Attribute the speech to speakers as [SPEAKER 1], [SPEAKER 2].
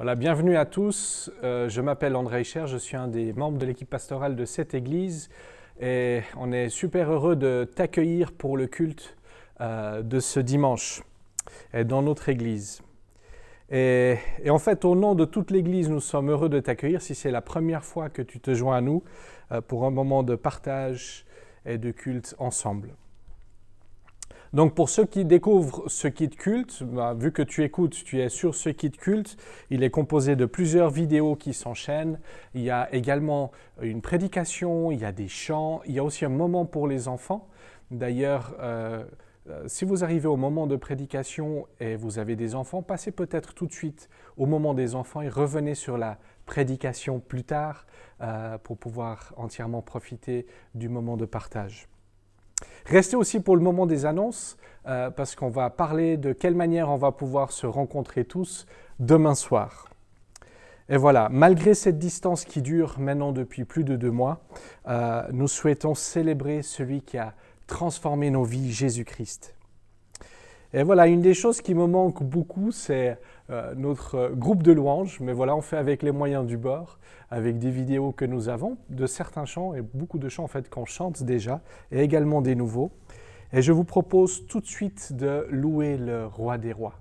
[SPEAKER 1] Voilà, bienvenue à tous. Euh, je m'appelle André Cher, je suis un des membres de l'équipe pastorale de cette église et on est super heureux de t'accueillir pour le culte euh, de ce dimanche dans notre église. Et, en fait, au nom de toute l'église, nous sommes heureux de t'accueillir si c'est la première fois que tu te joins à nous euh, pour un moment de partage et de culte ensemble. Donc pour ceux qui découvrent ce kit culte, bah, vu que tu écoutes, tu es sur ce kit culte, il est composé de plusieurs vidéos qui s'enchaînent, il y a également une prédication, il y a des chants, il y a aussi un moment pour les enfants. D'ailleurs, euh, euh, si vous arrivez au moment de prédication et vous avez des enfants, passez peut-être tout de suite au moment des enfants et revenez sur la prédication plus tard euh, pour pouvoir entièrement profiter du moment de partage. Restez aussi pour le moment des annonces, euh, parce qu'on va parler de quelle manière on va pouvoir se rencontrer tous demain soir. Et voilà, malgré cette distance qui dure maintenant depuis plus de deux mois, euh, nous souhaitons célébrer celui qui a transformé nos vies, Jésus-Christ. Et voilà, une des choses qui me manque beaucoup, c'est euh, notre groupe de louanges. Mais voilà, on fait avec les moyens du bord, avec des vidéos que nous avons, de certains chants, et beaucoup de chants en fait qu'on chante déjà, et également des nouveaux. Et je vous propose tout de suite de louer le roi des rois.